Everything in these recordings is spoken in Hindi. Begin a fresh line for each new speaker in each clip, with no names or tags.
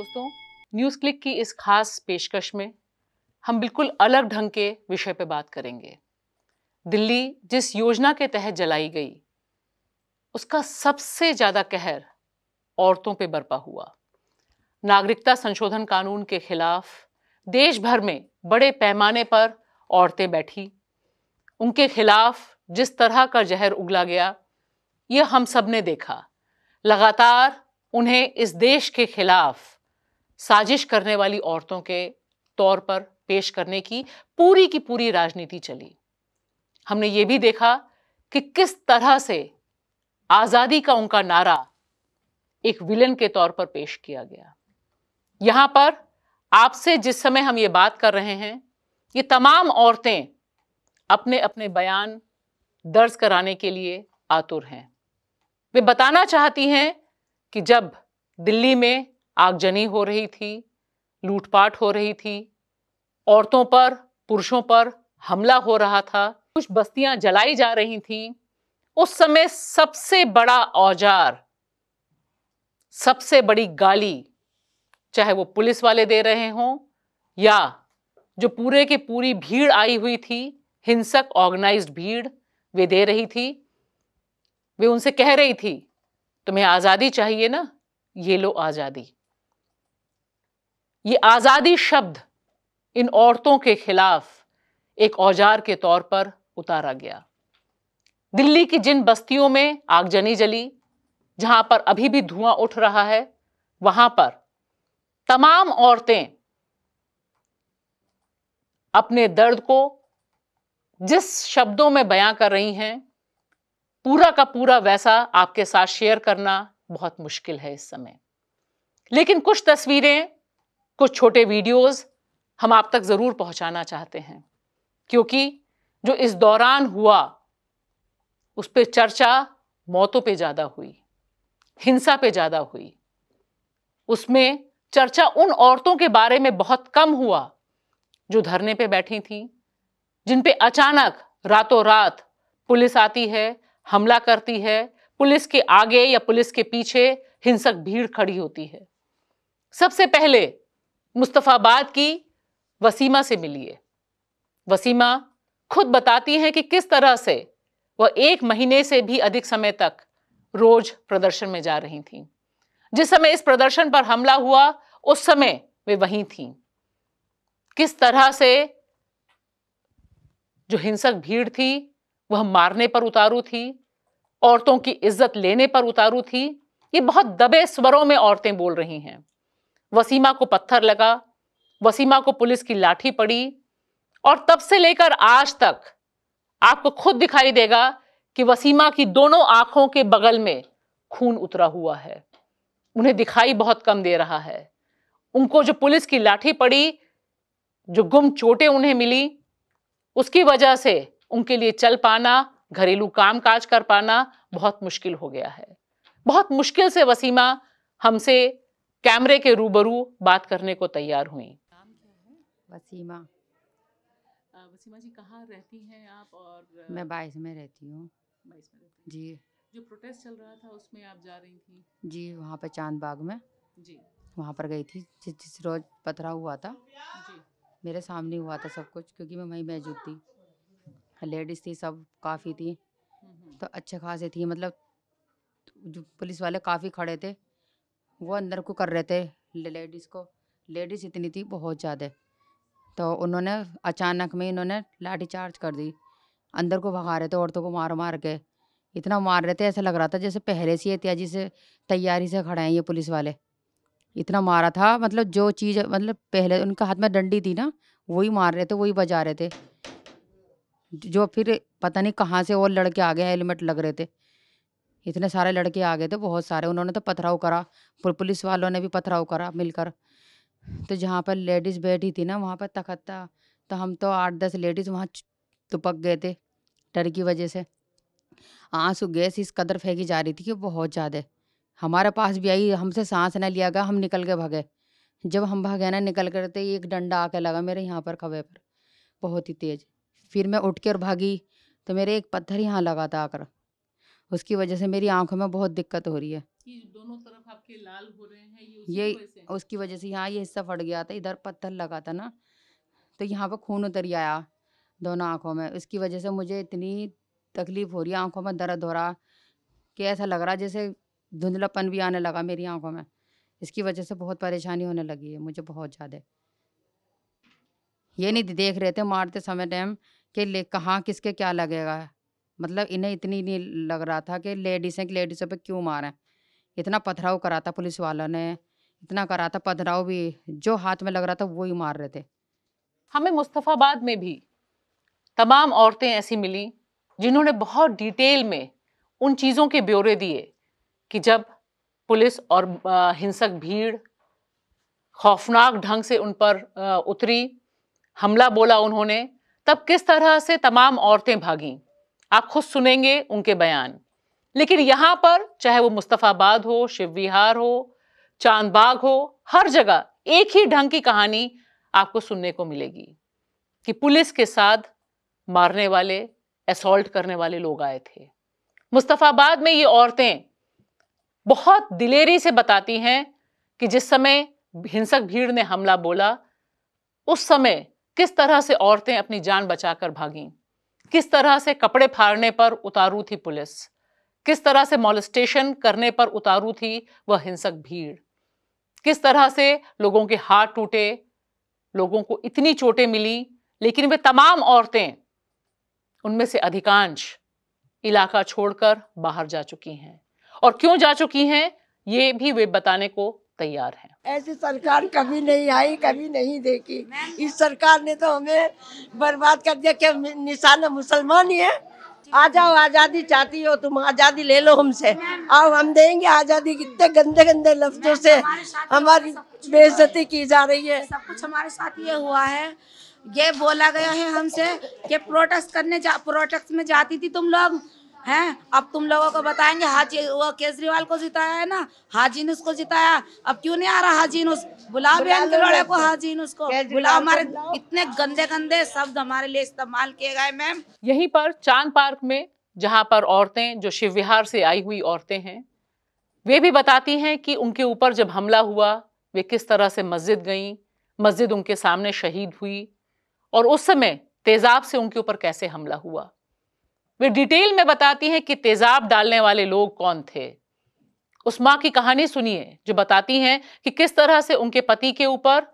दोस्तों न्यूज़ क्लिक की इस खास पेशकश में हम बिल्कुल अलग ढंग के विषय पर बात करेंगे दिल्ली जिस योजना के तहत जलाई गई उसका सबसे ज़्यादा कहर औरतों पे बरपा हुआ नागरिकता संशोधन कानून के खिलाफ देश भर में बड़े पैमाने पर औरतें बैठी उनके खिलाफ जिस तरह का जहर उगला गया यह हम सब ने देखा लगातार उन्हें इस देश के खिलाफ साजिश करने वाली औरतों के तौर पर पेश करने की पूरी की पूरी राजनीति चली हमने ये भी देखा कि किस तरह से आज़ादी का उनका नारा एक विलन के तौर पर पेश किया गया यहाँ पर आपसे जिस समय हम ये बात कर रहे हैं ये तमाम औरतें अपने अपने बयान दर्ज कराने के लिए आतुर हैं वे बताना चाहती हैं कि जब दिल्ली में आगजनी हो रही थी लूटपाट हो रही थी औरतों पर पुरुषों पर हमला हो रहा था कुछ बस्तियां जलाई जा रही थीं उस समय सबसे बड़ा औजार सबसे बड़ी गाली चाहे वो पुलिस वाले दे रहे हों या जो पूरे की पूरी भीड़ आई हुई थी हिंसक ऑर्गेनाइज्ड भीड़ वे दे रही थी वे उनसे कह रही थी तुम्हें आज़ादी चाहिए ना ये लो आज़ादी ये आज़ादी शब्द इन औरतों के खिलाफ एक औजार के तौर पर उतारा गया दिल्ली की जिन बस्तियों में आगजनी जली जहां पर अभी भी धुआं उठ रहा है वहां पर तमाम औरतें अपने दर्द को जिस शब्दों में बयां कर रही हैं पूरा का पूरा वैसा आपके साथ शेयर करना बहुत मुश्किल है इस समय लेकिन कुछ तस्वीरें कुछ छोटे वीडियोस हम आप तक ज़रूर पहुंचाना चाहते हैं क्योंकि जो इस दौरान हुआ उस पर चर्चा मौतों पे ज़्यादा हुई हिंसा पे ज़्यादा हुई उसमें चर्चा उन औरतों के बारे में बहुत कम हुआ जो धरने पे बैठी थी जिन पे अचानक रातों रात पुलिस आती है हमला करती है पुलिस के आगे या पुलिस के पीछे हिंसक भीड़ खड़ी होती है सबसे पहले मुस्तफ़ाबाद की वसीमा से मिली है वसीमा खुद बताती हैं कि किस तरह से वह एक महीने से भी अधिक समय तक रोज प्रदर्शन में जा रही थी जिस समय इस प्रदर्शन पर हमला हुआ उस समय वे वहीं थी किस तरह से जो हिंसक भीड़ थी वह मारने पर उतारू थी औरतों की इज्जत लेने पर उतारू थी ये बहुत दबे स्वरों में औरतें बोल रही हैं वसीमा को पत्थर लगा वसीमा को पुलिस की लाठी पड़ी और तब से लेकर आज तक आपको खुद दिखाई देगा कि वसीमा की दोनों आंखों के बगल में खून उतरा हुआ है उन्हें दिखाई बहुत कम दे रहा है उनको जो पुलिस की लाठी पड़ी जो गुम चोटें उन्हें मिली उसकी वजह से उनके लिए चल पाना घरेलू काम काज कर पाना बहुत मुश्किल हो गया है बहुत मुश्किल से वसीमा हमसे कैमरे के रूबरू बात करने को तैयार हुई वसीमा वसीमा जी कहाँ रहती हैं आप और मैं
बाईस में रहती हूँ जी
जो प्रोटेस्ट चल रहा था उसमें आप जा रही थी
जी वहाँ पर चांद बाग में जी वहाँ पर गई थी जिस जिस रोज पथरा हुआ था जी मेरे सामने हुआ था सब कुछ क्योंकि मैं वहीं मौजूद थी लेडीज़ थी सब काफ़ी थी हम्म, हम्म। तो अच्छे खासे थी मतलब जो पुलिस वाले काफ़ी खड़े थे वो अंदर को कर रहे थे लेडीज़ को लेडीज़ इतनी थी बहुत ज़्यादा तो उन्होंने अचानक में इन्होंने लाठी चार्ज कर दी अंदर को भगा रहे थे औरतों को मार मार के इतना मार रहे थे ऐसा लग रहा था जैसे पहले से एहतियाजी से तैयारी से खड़े हैं ये पुलिस वाले इतना मारा था मतलब जो चीज़ मतलब पहले उनके हाथ में डंडी थी ना वही मार रहे थे वही बजा रहे थे जो फिर पता नहीं कहाँ से वो लड़के आ गए हेलमेट लग रहे थे इतने सारे लड़के आ गए थे बहुत सारे उन्होंने तो पथराव करा पुलिस वालों ने भी पथराव करा मिलकर तो जहाँ पर लेडीज़ बैठी थी ना वहाँ पर तखत था तो हम तो आठ दस लेडीज़ वहाँ तुपक गए थे डर की वजह से आंसू गैस इस कदर फेंकी जा रही थी कि बहुत ज़्यादा हमारे पास भी आई हमसे सांस ना लिया गया हम निकल के भागे जब हम भागे ना निकल करते तो एक डंडा आके लगा मेरे यहाँ पर खबे पर बहुत ही तेज़ फिर मैं उठ के और भागी तो मेरे एक पत्थर यहाँ लगा था आकर उसकी वजह से मेरी आंखों में बहुत दिक्कत हो रही है दोनों तरफ आपके लाल हो रहे
हैं ये
उसकी, ये उसकी वजह से यहाँ ये हिस्सा फट गया था इधर पत्थर लगा था ना तो यहाँ पर खून उतर आया दोनों आँखों में उसकी वजह से मुझे इतनी तकलीफ़ हो रही है आँखों में दर्द हो रहा कि ऐसा लग रहा जैसे धुंधलापन भी आने लगा मेरी आँखों में इसकी वजह से बहुत परेशानी होने लगी है मुझे बहुत ज़्यादा ये नहीं देख रहे थे मारते समय टाइम कि कहाँ किसके क्या लगेगा मतलब इन्हें इतनी नहीं लग रहा था कि लेडीज़ हैं कि लेडीज़ों पर क्यों मारें। इतना पथराव करा था पुलिस वालों ने, इतना करा था पथराव भी, जो हाथ में लग रहा था वो ही मार रहे थे। हमें मुस्तफ़ाबाद में भी तमाम औरतें ऐसी मिली जिन्होंने बहुत डिटेल
में उन चीज़ों के ब्यौरे दिए कि जब पुलिस और हिंसक भीड़ खौफनाक ढंग से उन पर उतरी हमला बोला उन्होंने तब किस तरह से तमाम औरतें भागीं आप खुद सुनेंगे उनके बयान लेकिन यहां पर चाहे वो मुस्तफ़ाबाद हो शिव विहार हो चांदबाग हो हर जगह एक ही ढंग की कहानी आपको सुनने को मिलेगी कि पुलिस के साथ मारने वाले असोल्ट करने वाले लोग आए थे मुस्तफ़ाबाद में ये औरतें बहुत दिलेरी से बताती हैं कि जिस समय हिंसक भीड़ ने हमला बोला उस समय किस तरह से औरतें अपनी जान बचाकर भागीं किस तरह से कपड़े फाड़ने पर उतारू थी पुलिस किस तरह से मॉलिस्टेशन करने पर उतारू थी वह हिंसक भीड़ किस तरह से लोगों के हाथ टूटे लोगों को इतनी चोटें मिली लेकिन वे तमाम औरतें उनमें से अधिकांश इलाका छोड़कर बाहर जा चुकी हैं और क्यों जा चुकी हैं ये भी वे बताने को
तैयार हैं ऐसी सरकार कभी नहीं आई कभी नहीं देखी इस सरकार ने तो हमें बर्बाद कर दिया क्या निशाना मुसलमान ही है आ जाओ आज़ादी चाहती हो तुम आज़ादी ले लो हमसे आओ हम देंगे आज़ादी कितने गंदे गंदे लफ्जों से तो हमारी बेइज्जती की जा रही है
सब कुछ हमारे साथ ये हुआ है
ये बोला गया है हमसे कि प्रोटेस्ट करने जा प्रोटेस्ट में जाती थी तुम लोग हैं अब तुम लोगों को बताएंगे हाजी वो केजरीवाल को जिताया है ना हाजी ने उसको जिताया अब क्यों नहीं आ रहा हाजी नुस बुलाओ बहन को हाजी
नुस को हमारे इतने गंदे गंदे शब्द हमारे लिए इस्तेमाल किए गए मैम यहीं पर चांद पार्क में जहाँ पर औरतें जो शिव विहार से आई हुई औरतें हैं वे भी बताती हैं कि उनके ऊपर जब हमला हुआ वे किस तरह से मस्जिद गईं मस्जिद उनके सामने शहीद हुई और उस समय तेजाब से उनके ऊपर कैसे हमला हुआ वे डिटेल में बताती हैं कि तेजाब डालने वाले लोग कौन थे उस मां की कहानी सुनिए जो बताती हैं कि किस तरह से उनके पति के ऊपर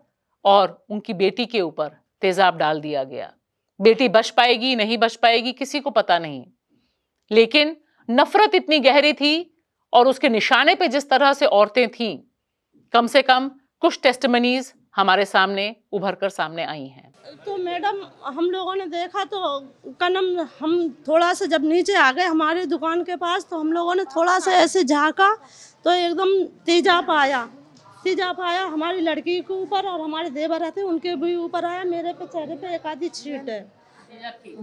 और उनकी बेटी के ऊपर तेजाब डाल दिया गया बेटी बच पाएगी नहीं बच पाएगी किसी को पता नहीं लेकिन नफरत इतनी गहरी थी और उसके निशाने पे जिस तरह से औरतें थीं कम से कम कुछ टेस्टमनीज हमारे सामने उभर कर सामने आई हैं
तो मैडम हम लोगों ने देखा तो कनम हम थोड़ा सा जब नीचे आ गए हमारे दुकान के पास तो हम लोगों ने थोड़ा सा ऐसे झाँका तो एकदम तेजा पाया तेजा पाया हमारी लड़की के ऊपर और हमारे देवर रहते उनके भी ऊपर आया मेरे पे चेहरे पे एक आधी छीट है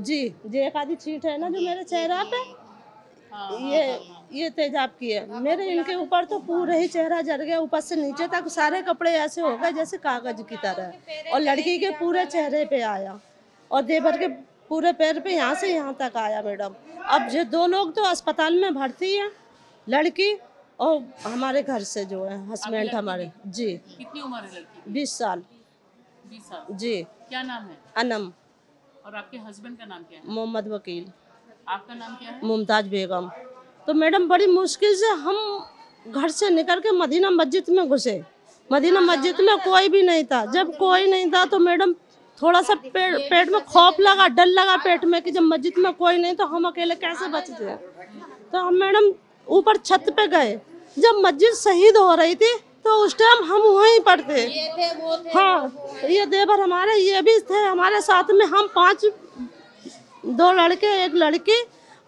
जी जी एक आधी छीट है ना जो मेरे चेहरा पे हाँ, हाँ, ये हाँ, ये तेजाब की है मेरे इनके तो ऊपर तो पूरा ही चेहरा जल गया ऊपर से नीचे तक सारे कपड़े ऐसे हो गए जैसे कागज की तरह और लड़की के पूरे चेहरे पे आया और देवर के पूरे पैर पे यहाँ से यहाँ तक आया मैडम अब जो दो लोग तो अस्पताल में भर्ती हैं लड़की और हमारे घर से जो है हस्बैंड हमारे जी
कितनी उम्र है लड़की बीस साल बीस साल जी क्या नाम है अनम और आपके हस्बैंड का नाम क्या है मोहम्मद वकील आपका नाम क्या है मुमताज
बेगम तो मैडम बड़ी मुश्किल से हम घर से निकल के मदीना मस्जिद में घुसे मदीना हाँ, मस्जिद हाँ, में हाँ। कोई भी नहीं था जब कोई नहीं था तो मैडम थोड़ा सा पेट पेट में खौफ लगा डर लगा पेट में कि जब मस्जिद में कोई नहीं तो हम अकेले कैसे बच तो हम मैडम ऊपर छत पे गए जब मस्जिद शहीद हो रही थी तो उस टाइम हम वहीं पर थे
हाँ
ये देवर हमारे ये भी थे हमारे साथ में हम पांच दो लड़के एक लड़की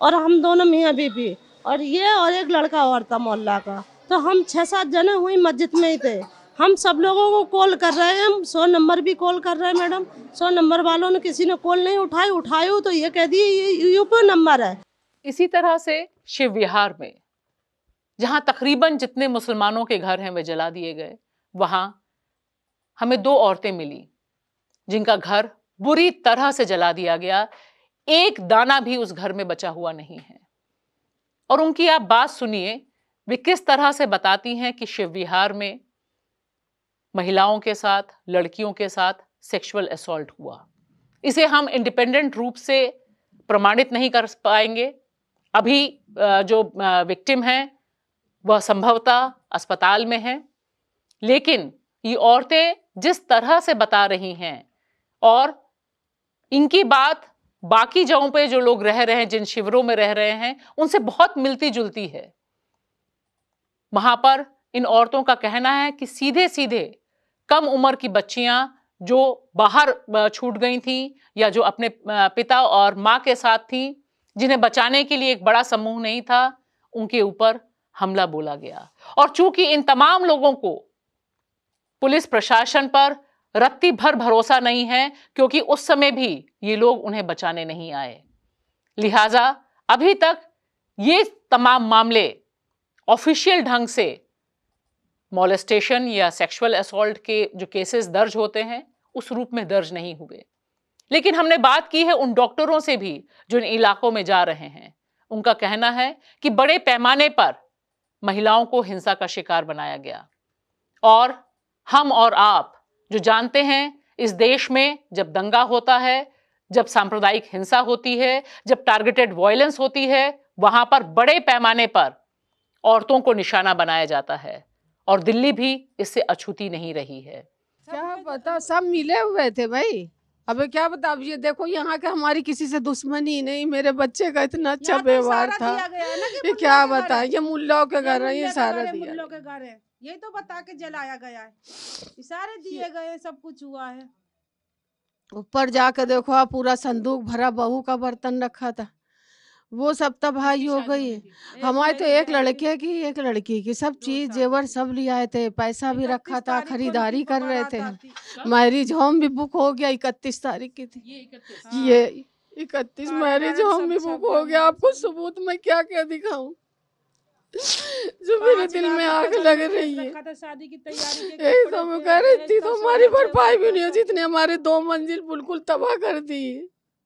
और हम दोनों मियाँ बीबी और ये और एक लड़का और था मोहल्ला का तो हम छः सात जने हुई मस्जिद में ही थे हम सब लोगों को कॉल कर रहे हैं हम सौ नंबर भी कॉल कर रहे हैं मैडम सौ नंबर वालों ने किसी ने कॉल नहीं उठाई उठायो तो ये कह दिए ये यूपी नंबर है इसी तरह
से शिव विहार में जहाँ तकरीबन जितने मुसलमानों के घर हैं वे जला दिए गए वहाँ हमें दो औरतें मिली जिनका घर बुरी तरह से जला दिया गया एक दाना भी उस घर में बचा हुआ नहीं है और उनकी आप बात सुनिए वे किस तरह से बताती हैं कि शिव विहार में महिलाओं के साथ लड़कियों के साथ सेक्सुअल असॉल्ट हुआ इसे हम इंडिपेंडेंट रूप से प्रमाणित नहीं कर पाएंगे अभी जो विक्टिम हैं वह संभवतः अस्पताल में हैं लेकिन ये औरतें जिस तरह से बता रही हैं और इनकी बात बाकी जगहों पे जो लोग रह रहे हैं जिन शिविरों में रह रहे हैं उनसे बहुत मिलती जुलती है वहां पर इन औरतों का कहना है कि सीधे सीधे कम उम्र की बच्चियां जो बाहर छूट गई थी या जो अपने पिता और माँ के साथ थी जिन्हें बचाने के लिए एक बड़ा समूह नहीं था उनके ऊपर हमला बोला गया और चूंकि इन तमाम लोगों को पुलिस प्रशासन पर रत्ती भर भरोसा नहीं है क्योंकि उस समय भी ये लोग उन्हें बचाने नहीं आए लिहाजा अभी तक ये तमाम मामले ऑफिशियल ढंग से मोलेस्टेशन या सेक्सुअल असोल्ट के जो केसेस दर्ज होते हैं उस रूप में दर्ज नहीं हुए लेकिन हमने बात की है उन डॉक्टरों से भी जो इन इलाकों में जा रहे हैं उनका कहना है कि बड़े पैमाने पर महिलाओं को हिंसा का शिकार बनाया गया और हम और आप जो जानते हैं इस देश में जब दंगा होता है जब सांप्रदायिक हिंसा होती है जब टारगेटेड वायलेंस होती है वहां पर बड़े पैमाने पर औरतों को निशाना बनाया जाता है और दिल्ली भी इससे अछूती नहीं रही है
क्या पता सब मिले हुए थे भाई अब क्या बता अब ये देखो यहाँ के हमारी किसी से दुश्मनी नहीं मेरे बच्चे का इतना अच्छा तो व्यवहार था ये क्या बता ये मुल्लाओं के घर है ये सारा दिया
ये तो बता के जलाया गया है इशारे दिए गए सब कुछ हुआ है
ऊपर जाकर देखो आप हाँ, पूरा संदूक भरा बहू का बर्तन रखा था वो सब तो भाई हो अच्छा, गई हमारे तो एक लड़के की एक लड़की की सब चीज जेवर सब ले आए थे पैसा भी रखा था खरीदारी कर रहे थे मैरिज होम भी बुक हो गया इकतीस तारीख की थी ये इकतीस हाँ। हाँ, मैरिज होम भी बुक हो गया आपको सबूत में क्या क्या दिखाऊं जो तो मेरे दिल में आग लग रही है
शादी की तैयारी
कह रही थी तो हमारी भरपाई भी नहीं हो जितने हमारे दो मंजिल बिल्कुल तबाह कर दी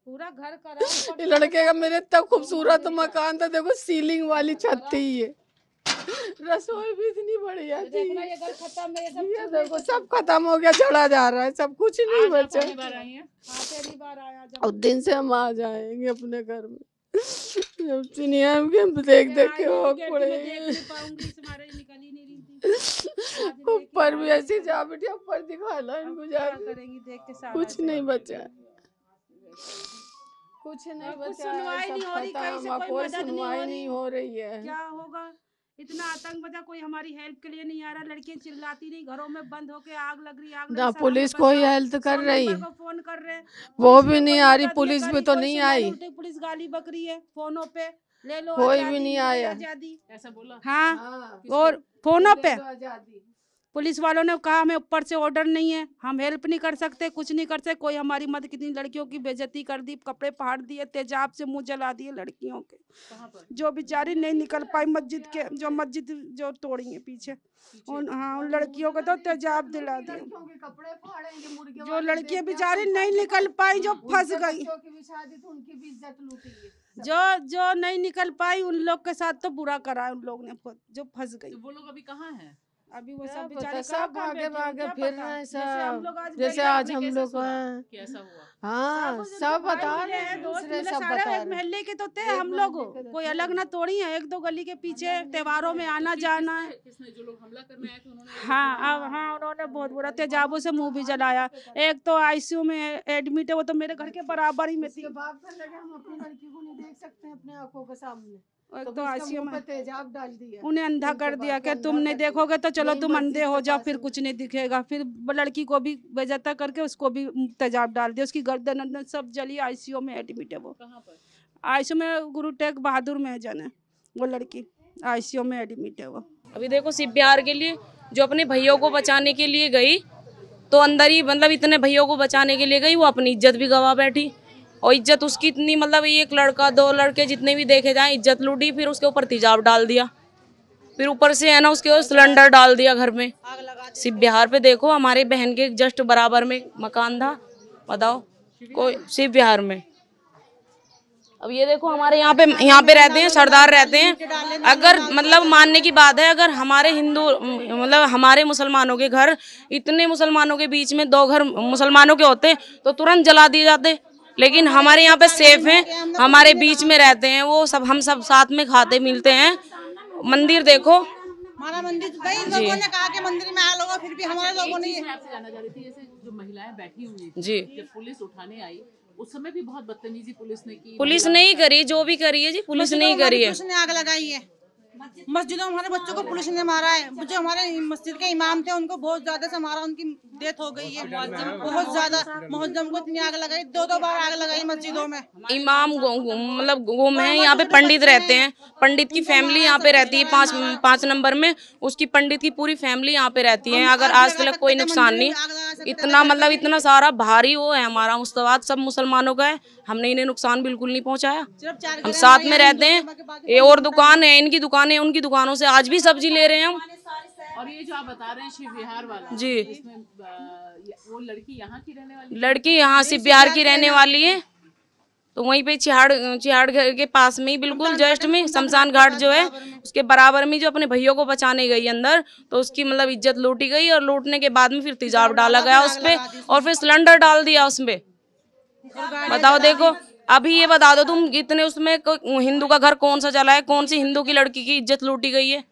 पूरा घर करा लड़के का
मेरे इतना खूबसूरत मकान था देखो सीलिंग वाली छत थी ये रसोई भी इतनी बढ़िया तो थी ये सब देखो सब खत्म हो गया चढ़ा जा रहा है सब कुछ नहीं बचा उस हाँ, दिन से हम आ जाएंगे अपने घर में सब्जी नहीं आम के हम देख देख के हो पड़े ऊपर भी ऐसे जा बेटिया ऊपर दिखा लो इनको जा कुछ नहीं बचा कुछ नहीं बचा सुनवाई नहीं हो रही सुनवाई नहीं हो रही है क्या
होगा इतना आतंक मचा कोई हमारी हेल्प के लिए नहीं आ रहा लड़कियां चिल्लाती नहीं घरों में बंद
होके आग लग रही आग ना पुलिस को ही हेल्प कर रही को फोन कर रहे वो भी नहीं आ रही पुलिस भी तो नहीं आई
पुलिस गाली बकरी है
फोनों पे ले लो कोई
भी नहीं आया ऐसा बोला हाँ,
हाँ। और फोनों पे
पुलिस वालों ने कहा हमें ऊपर से ऑर्डर नहीं है हम हेल्प नहीं कर सकते कुछ नहीं कर सकते कोई हमारी मदद कितनी लड़कियों की बेजती कर दी कपड़े फाड़ दिए तेजाब से मुंह जला दिए लड़कियों के जो बेचारी नहीं निकल पाई मस्जिद के जो मस्जिद जो तोड़ी है पीछे उन हाँ उन लड़कियों को तो तेजाब दिला दिए
जो लड़कियां बेचारी नहीं निकल पाई जो फंस गई
जो जो नहीं निकल पाई उन लोग के साथ तो बुरा करा उन लोग ने जो फंस गई तो
वो लोग अभी कहाँ है अभी वो सब बेचारे
सब भागे भागे फिर रहे हैं सब जैसे आज हम लोग हैं हाँ सब तो बता रहे हैं दूसरे सब बता रहे हैं महल्ले के तो थे हम लोग कोई अलग ना तोड़ी है एक दो गली के पीछे त्योहारों में आना जाना है हाँ अब हाँ, हाँ उन्होंने बहुत तो बुरा तेजाबू से मुंह भी जलाया एक तो आईसीयू में एडमिट है वो तो मेरे घर के बराबर ही में थी हम
अपनी लड़की को नहीं देख सकते अपने आंखों के सामने तो, तो आशियों में तेजाब डाल दिया उन्हें अंधा कर दिया कि तुम नहीं
देखोगे तो चलो तुम अंधे हो जाओ फिर कुछ नहीं दिखेगा फिर लड़की को भी बेजता करके उसको भी तेजाब डाल दिया उसकी गर्दन अंदर सब जली आईसीयू में एडमिट है वो आईसीयू में गुरु टेक बहादुर में जाना
वो लड़की आईसीयू में एडमिट है वो अभी देखो सिप बिहार के लिए जो अपने भैया को बचाने के लिए गई तो अंदर ही मतलब इतने भैया को बचाने के लिए गई वो अपनी इज्जत भी गवा बैठी और इज्जत उसकी इतनी मतलब एक लड़का दो लड़के जितने भी देखे जाए इज्जत लूटी फिर उसके ऊपर तेजाब डाल दिया फिर ऊपर से है ना उसके ऊपर सिलेंडर डाल दिया घर में सिर्फ बिहार पे देखो हमारे बहन के जस्ट बराबर में मकान था बताओ कोई सिर्फ बिहार में अब ये देखो हमारे यहाँ पे यहाँ पे रहते हैं सरदार रहते हैं अगर मतलब मानने की बात है अगर हमारे हिंदू मतलब हमारे मुसलमानों के घर इतने मुसलमानों के बीच में दो घर मुसलमानों के होते तो तुरंत जला दिए जाते लेकिन हमारे यहाँ पे सेफ हैं हमारे बीच में रहते हैं वो सब हम सब साथ में खाते मिलते हैं मंदिर देखो
हमारा
मंदिर
लोगों
ने
कहा कि मंदिर में आ लोगों फिर भी हमारे लोगों ने जो महिलाएं बैठी हुई जी पुलिस उठाने आई उस समय भी बहुत बदतमीजी पुलिस ने की
पुलिस नहीं करी जो भी करी है जी पुलिस नहीं करी है आग लगाई
है मस्जिदों में हमारे बच्चों को पुलिस ने मारा है जो हमारे मस्जिद के इमाम थे उनको बहुत ज्यादा से मारा उनकी डेथ हो गई है बहुत ज्यादा मोहजम को इतनी आग लगाई दो
दो बार आग लगाई मस्जिदों में इमाम मतलब गुम है यहाँ पे पंडित रहते हैं पंडित की फैमिली यहाँ पे रहती है पाँच पांच नंबर में उसकी पंडित की पूरी फैमिली यहाँ पे रहती है अगर आज तक कोई नुकसान नहीं इतना मतलब इतना सारा भारी वो है हमारा मुस्तवाद सब मुसलमानों का है हमने इन्हें नुकसान बिल्कुल नहीं पहुँचाया हम साथ में रहते हैं ये और दुकान है इनकी दुकान दुकानें हैं उनकी दुकानों से आज भी सब्जी ले रहे हैं हम
और ये जो आप बता रहे हैं शिव बिहार वाला जी वो लड़की यहाँ की रहने
वाली लड़की यहाँ शिव बिहार की रहने वाली है तो वहीं पे चिहाड़ चिहाड़ घर के पास में ही बिल्कुल जस्ट में शमशान घाट जो है उसके बराबर में जो अपने भैया को बचाने गई अंदर तो उसकी मतलब इज्जत लूटी गई और लूटने के बाद में फिर तेजाब डाला गया उस पर और फिर सिलेंडर डाल दिया उसमें बताओ देखो अभी ये बता दो तुम इतने उसमें हिंदू का घर कौन सा चला है कौन सी हिंदू की लड़की की इज्जत लूटी गई है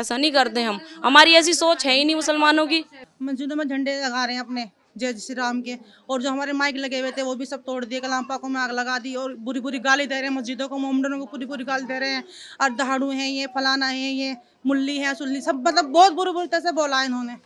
ऐसा नहीं करते हम हमारी ऐसी सोच है ही नहीं मुसलमानों की
मस्जिदों तो में झंडे लगा रहे हैं अपने जय श्री राम के और जो हमारे माइक लगे हुए थे वो भी सब तोड़ दिए कलाम पाकों में आग लगा दी और बुरी बुरी गाली दे रहे हैं मस्जिदों को मोमडनों को पूरी बुरी गाली दे रहे हैं और दहाड़ू हैं ये फलाना है ये मुल्ली है सुल्ली सब मतलब बहुत बुरी बुरी तरह से बोला है इन्होंने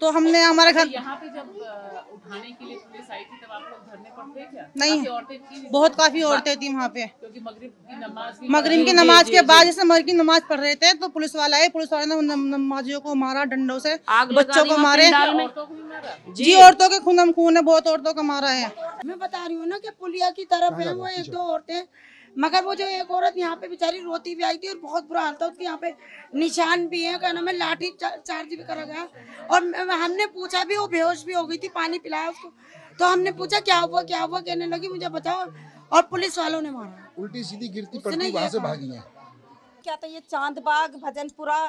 तो हमने अच्छा, हमारे घर यहाँ पे जब उठाने के लिए पुलिस आई थी तब आप लोग घर में पड़ते क्या नहीं थी बहुत काफी औरतें थी वहाँ पे क्योंकि मगरिब की नमाज मगरिब
की नमाज के बाद जैसे मगर की नमाज पढ़ रहे थे तो पुलिस वाला आए पुलिस वाले ने नमाजियों को मारा डंडों से
बच्चों को मारे जी
औरतों के खून खून है बहुत औरतों का मारा है
मैं बता रही हूँ ना की पुलिया की तरफ है वो एक दो औरतें मगर वो जो एक औरत यहाँ पे बेचारी रोती भी आई थी और बहुत बुरा हाल था उसके यहाँ पे निशान भी है क्या नाम है लाठी चार्ज भी करा गया और हमने पूछा भी वो बेहोश भी हो गई थी पानी पिलाया उसको तो हमने पूछा क्या हुआ क्या हुआ कहने लगी मुझे बताओ और पुलिस वालों ने मारा उल्टी सीधी गिरती पड़ती से भागी
है क्या था ये चांदबाग भजनपुरा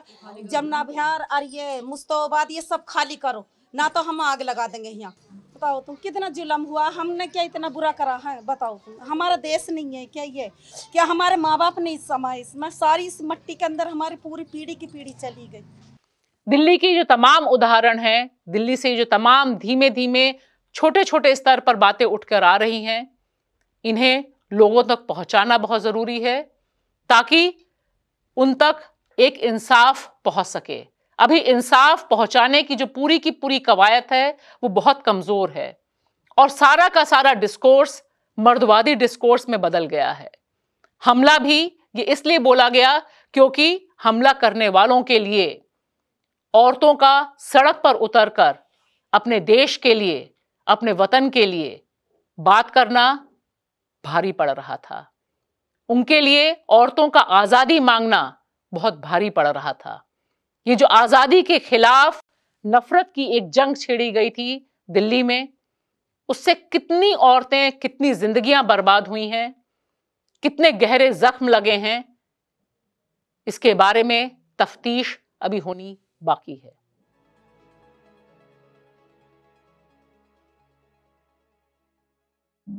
जमुना बिहार और ये मुस्तोबाद ये सब खाली करो ना तो हम आग लगा देंगे यहाँ बताओ तुम कितना जुलम हुआ हमने क्या इतना बुरा करा है बताओ तुम हमारा देश नहीं है क्या ये क्या हमारे माँ बाप ने इस समय इसमें सारी इस मट्टी के अंदर हमारी पूरी पीढ़ी की पीढ़ी चली गई
दिल्ली की जो तमाम उदाहरण है दिल्ली से जो तमाम धीमे धीमे छोटे छोटे स्तर पर बातें उठकर आ रही हैं इन्हें लोगों तक पहुंचाना बहुत ज़रूरी है ताकि उन तक एक इंसाफ पहुंच सके अभी इंसाफ पहुंचाने की जो पूरी की पूरी कवायद है वो बहुत कमज़ोर है और सारा का सारा डिस्कोर्स मर्दवादी डिस्कोर्स में बदल गया है हमला भी ये इसलिए बोला गया क्योंकि हमला करने वालों के लिए औरतों का सड़क पर उतरकर अपने देश के लिए अपने वतन के लिए बात करना भारी पड़ रहा था उनके लिए औरतों का आज़ादी मांगना बहुत भारी पड़ रहा था ये जो आज़ादी के खिलाफ नफरत की एक जंग छेड़ी गई थी दिल्ली में उससे कितनी औरतें कितनी जिंदगियां बर्बाद हुई हैं कितने गहरे जख्म लगे हैं इसके बारे में तफ्तीश अभी होनी बाकी है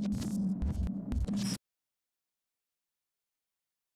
you.